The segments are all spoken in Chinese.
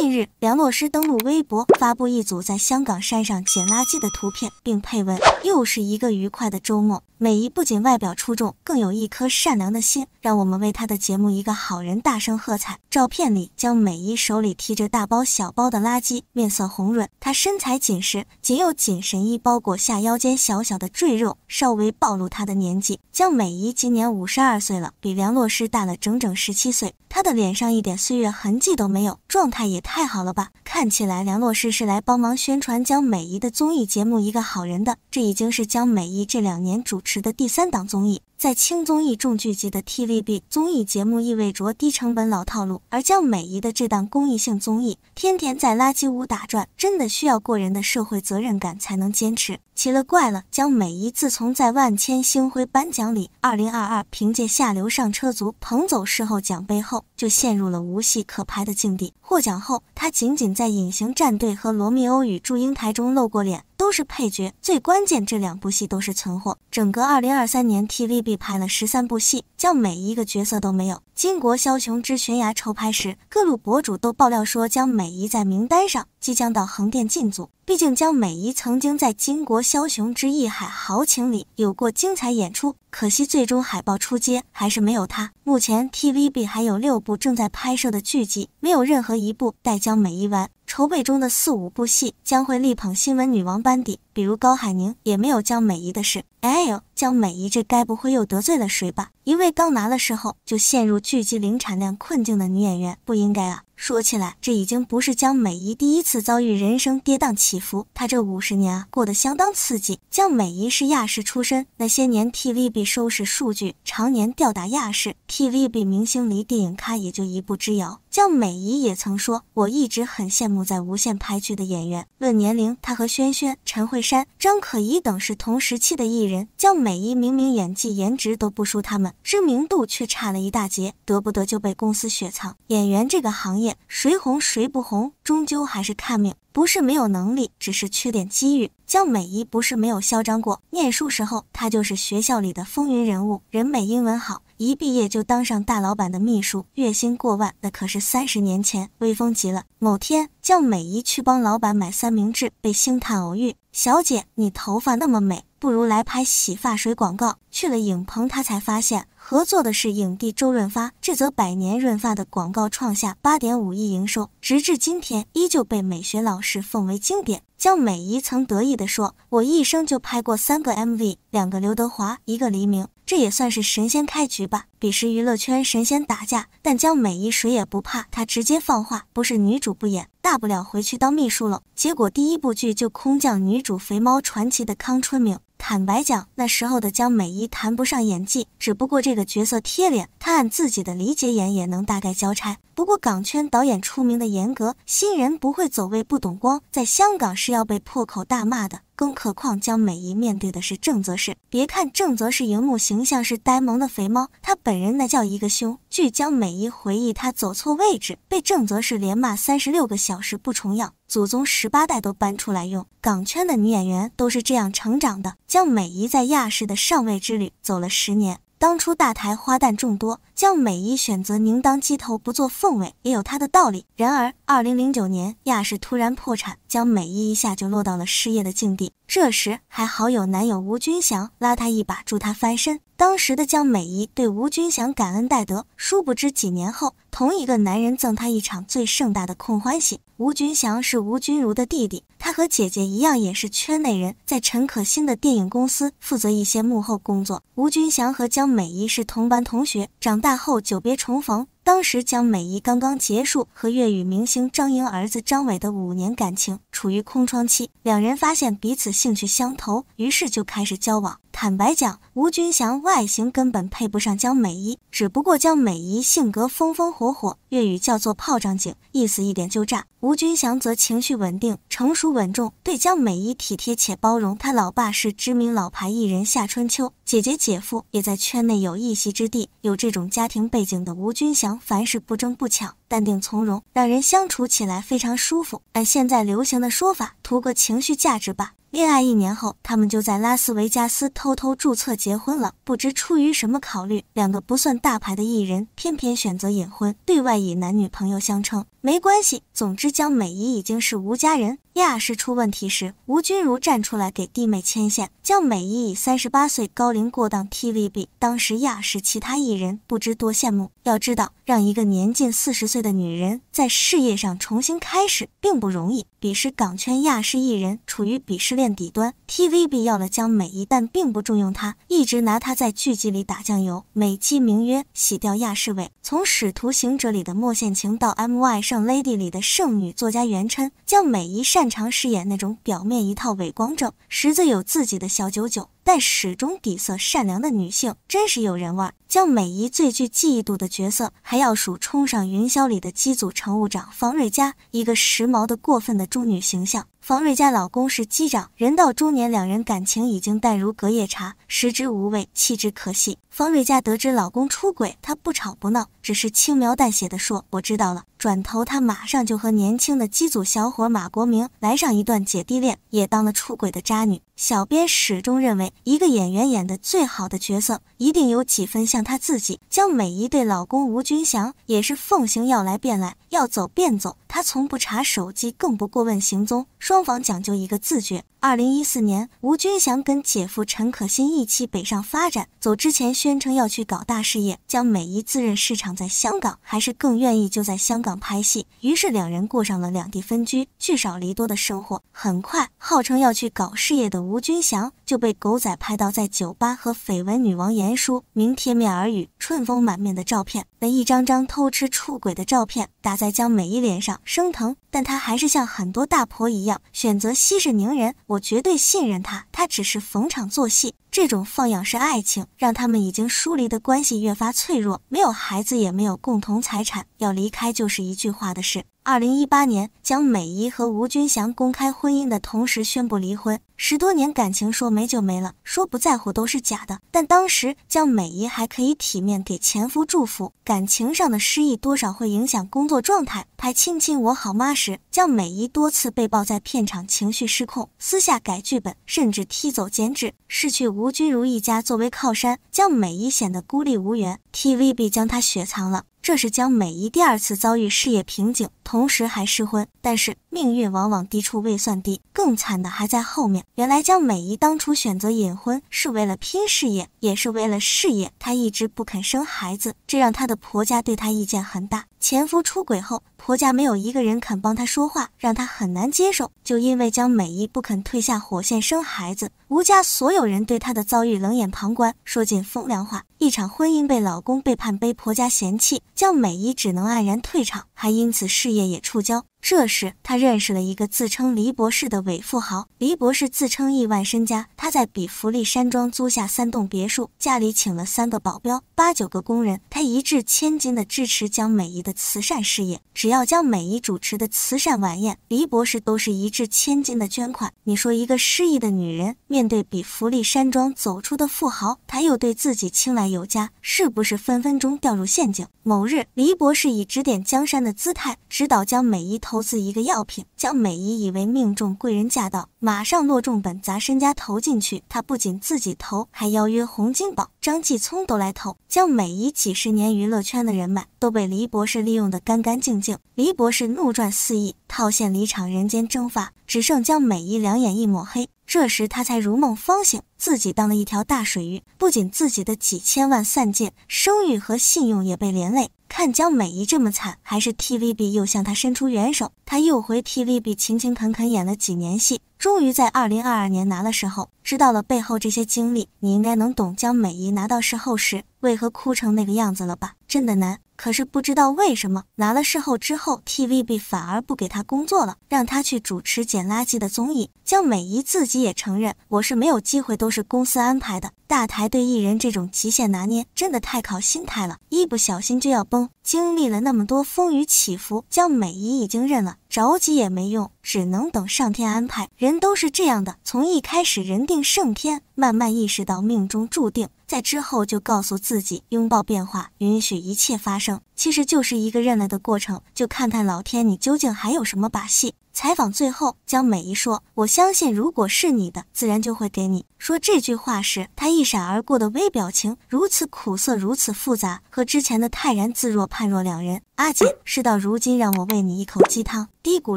近日，梁洛施登录微博发布一组在香港山上捡垃圾的图片，并配文：“又是一个愉快的周末。”美姨不仅外表出众，更有一颗善良的心，让我们为她的节目一个好人大声喝彩。照片里，江美仪手里提着大包小包的垃圾，面色红润，她身材紧实，仅有紧身衣包裹下腰间小小的赘肉，稍微暴露她的年纪。江美仪今年五十二岁了，比梁洛施大了整整十七岁。她的脸上一点岁月痕迹都没有，状态也。太好了吧！看起来梁洛施是来帮忙宣传江美仪的综艺节目《一个好人的》，这已经是江美仪这两年主持的第三档综艺。在轻综艺重聚集的 TVB 综艺节目意味着低成本老套路，而江美仪的这档公益性综艺天天在垃圾屋打转，真的需要过人的社会责任感才能坚持。奇了怪了，江美仪自从在万千星辉颁奖礼二零二二凭借下流上车族捧走事后奖杯后，就陷入了无戏可拍的境地。获奖后，她仅仅在隐形战队和罗密欧与祝英台中露过脸。都是配角，最关键这两部戏都是存货。整个二零二三年，TVB 拍了十三部戏，将每一个角色都没有。《巾帼枭雄之悬崖》筹拍时，各路博主都爆料说，江美仪在名单上即将到横店进组。毕竟，江美仪曾经在《巾帼枭雄之义海豪情》里有过精彩演出，可惜最终海报出街还是没有她。目前，TVB 还有六部正在拍摄的剧集，没有任何一部待江美仪完。筹备中的四五部戏将会力捧新闻女王班底，比如高海宁也没有将美仪的事。哎呦！江美仪，这该不会又得罪了谁吧？一位刚拿的时候就陷入剧集零产量困境的女演员，不应该啊。说起来，这已经不是江美仪第一次遭遇人生跌宕起伏。她这五十年啊，过得相当刺激。江美仪是亚视出身，那些年 TVB 收视数据常年吊打亚视，TVB 明星离电影咖也就一步之遥。江美仪也曾说：“我一直很羡慕在无线拍剧的演员。论年龄，她和萱萱、陈慧珊、张可颐等是同时期的艺人。”江美。美姨明明演技、颜值都不输他们，知名度却差了一大截，得不得就被公司雪藏。演员这个行业，谁红谁不红，终究还是看命，不是没有能力，只是缺点机遇。姜美一不是没有嚣张过，念书时候她就是学校里的风云人物，人美英文好，一毕业就当上大老板的秘书，月薪过万，那可是三十年前，威风极了。某天，姜美仪去帮老板买三明治，被星探偶遇，小姐，你头发那么美。不如来拍洗发水广告。去了影棚，他才发现合作的是影帝周润发。这则百年润发的广告创下八点五亿营收，直至今天依旧被美学老师奉为经典。姜美怡曾得意地说：“我一生就拍过三个 MV，两个刘德华，一个黎明，这也算是神仙开局吧。”彼时娱乐圈神仙打架，但姜美怡谁也不怕，她直接放话：“不是女主不演，大不了回去当秘书了。”结果第一部剧就空降女主《肥猫传奇》的康春明。坦白讲，那时候的江美仪谈不上演技，只不过这个角色贴脸，她按自己的理解演也能大概交差。不过港圈导演出名的严格，新人不会走位、不懂光，在香港是要被破口大骂的。更何况江美仪面对的是郑则仕，别看郑则仕荧幕形象是呆萌的肥猫，他本人那叫一个凶。据江美仪回忆，他走错位置，被郑则仕连骂三十六个小时不重样，祖宗十八代都搬出来用。港圈的女演员都是这样成长的。江美仪在亚视的上位之旅走了十年。当初大台花旦众多，江美怡选择宁当鸡头不做凤尾，也有她的道理。然而，二零零九年亚视突然破产，江美怡一下就落到了失业的境地。这时还好有男友吴君翔拉她一把，助她翻身。当时的江美仪对吴君翔感恩戴德，殊不知几年后，同一个男人赠她一场最盛大的空欢喜。吴君祥是吴君如的弟弟，他和姐姐一样也是圈内人，在陈可辛的电影公司负责一些幕后工作。吴君祥和江美仪是同班同学，长大后久别重逢。当时江美仪刚刚结束和粤语明星张莹儿子张伟的五年感情，处于空窗期，两人发现彼此兴趣相投，于是就开始交往。坦白讲，吴君祥外形根本配不上江美仪，只不过江美仪性格风风火火，粤语叫做“炮仗精”，意思一点就炸。吴君祥则情绪稳定、成熟稳重，对江美仪体贴且包容。他老爸是知名老牌艺人夏春秋，姐姐、姐夫也在圈内有一席之地。有这种家庭背景的吴君祥，凡事不争不抢，淡定从容，让人相处起来非常舒服。按现在流行的说法，图个情绪价值吧。恋爱一年后，他们就在拉斯维加斯偷偷注册结婚了。不知出于什么考虑，两个不算大牌的艺人偏偏选择隐婚，对外以男女朋友相称。没关系，总之江美仪已经是吴家人。亚视出问题时，吴君如站出来给弟妹牵线。江美仪以三十八岁高龄过档 TVB，当时亚视其他艺人不知多羡慕。要知道，让一个年近四十岁的女人在事业上重新开始并不容易。彼时港圈亚视艺人处于鄙视链底端，TVB 要了江美仪，但并不重用她，一直拿她在剧集里打酱油，美其名曰洗掉亚视味。从《使徒行者》里的莫羡晴到 MY。《圣 Lady》里的圣女作家原琛，将美一，擅长饰演那种表面一套伪光正，实则有自己的小九九。但始终底色善良的女性真是有人味儿。将美姨最具记忆度的角色，还要数《冲上云霄》里的机组乘务长房瑞佳，一个时髦的过分的猪女形象。房瑞佳老公是机长，人到中年，两人感情已经淡如隔夜茶，食之无味，弃之可惜。房瑞佳得知老公出轨，她不吵不闹，只是轻描淡写的说我知道了。转头她马上就和年轻的机组小伙马国明来上一段姐弟恋，也当了出轨的渣女。小编始终认为，一个演员演的最好的角色，一定有几分像他自己。将每一对老公吴君祥也是奉行要来便来，要走便走，他从不查手机，更不过问行踪，双方讲究一个自觉。二零一四年，吴君祥跟姐夫陈可辛一起北上发展，走之前宣称要去搞大事业。将美姨自认市场在香港，还是更愿意就在香港拍戏，于是两人过上了两地分居、聚少离多的生活。很快，号称要去搞事业的吴。吴君祥就被狗仔拍到在酒吧和绯闻女王严舒明贴面耳语、春风满面的照片。那一张张偷吃、出轨的照片打在江美仪脸上，生疼。但她还是像很多大婆一样，选择息事宁人。我绝对信任她，她只是逢场作戏。这种放养式爱情，让他们已经疏离的关系越发脆弱。没有孩子，也没有共同财产，要离开就是一句话的事。二零一八年，江美仪和吴君祥公开婚姻的同时宣布离婚。十多年感情说没就没了，说不在乎都是假的。但当时江美仪还可以体面给前夫祝福，感情上的失意多少会影响工作状态。拍《亲亲我好妈》时，江美仪多次被曝在片场情绪失控，私下改剧本，甚至踢走监制，失去吴君如一家作为靠山，江美仪显得孤立无援。TVB 将她雪藏了。这是江美仪第二次遭遇事业瓶颈，同时还失婚，但是。命运往往低处未算低，更惨的还在后面。原来江美仪当初选择隐婚，是为了拼事业，也是为了事业。她一直不肯生孩子，这让她的婆家对她意见很大。前夫出轨后，婆家没有一个人肯帮她说话，让她很难接受。就因为江美仪不肯退下火线生孩子，吴家所有人对她的遭遇冷眼旁观，说尽风凉话。一场婚姻被老公背叛，被婆家嫌弃，江美仪只能黯然退场，还因此事业也触礁。这时，他认识了一个自称黎博士的伪富豪。黎博士自称亿万身家，他在比弗利山庄租下三栋别墅，家里请了三个保镖、八九个工人。他一掷千金的支持江美仪的慈善事业，只要江美仪主持的慈善晚宴，黎博士都是一掷千金的捐款。你说，一个失意的女人，面对比弗利山庄走出的富豪，他又对自己青睐有加，是不是分分钟掉入陷阱？某日，黎博士以指点江山的姿态指导江美投。投资一个药品，江美姨以为命中贵人驾到，马上落重本砸身家投进去。她不仅自己投，还邀约洪金宝、张继聪都来投，江美姨几十年娱乐圈的人脉都被黎博士利用得干干净净。黎博士怒赚四亿，套现离场，人间蒸发，只剩江美姨两眼一抹黑。这时他才如梦方醒，自己当了一条大水鱼，不仅自己的几千万散尽，声誉和信用也被连累。看江美仪这么惨，还是 TVB 又向她伸出援手，她又回 TVB 勤勤恳恳演了几年戏，终于在2022年拿的时候，知道了背后这些经历，你应该能懂江美仪拿到时后事。为何哭成那个样子了吧？真的难，可是不知道为什么拿了事后之后，TVB 反而不给他工作了，让他去主持捡垃圾的综艺。江美仪自己也承认，我是没有机会，都是公司安排的。大台对艺人这种极限拿捏，真的太考心态了，一不小心就要崩。经历了那么多风雨起伏，江美仪已经认了，着急也没用，只能等上天安排。人都是这样的，从一开始人定胜天，慢慢意识到命中注定。在之后就告诉自己，拥抱变化，允许一切发生，其实就是一个认了的过程。就看看老天，你究竟还有什么把戏？采访最后，江美仪说：“我相信，如果是你的，自然就会给你。”说这句话时，她一闪而过的微表情，如此苦涩，如此复杂，和之前的泰然自若判若两人。阿姐，事到如今，让我喂你一口鸡汤。低谷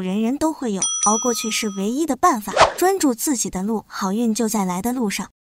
人人都会有，熬过去是唯一的办法。专注自己的路，好运就在来的路上。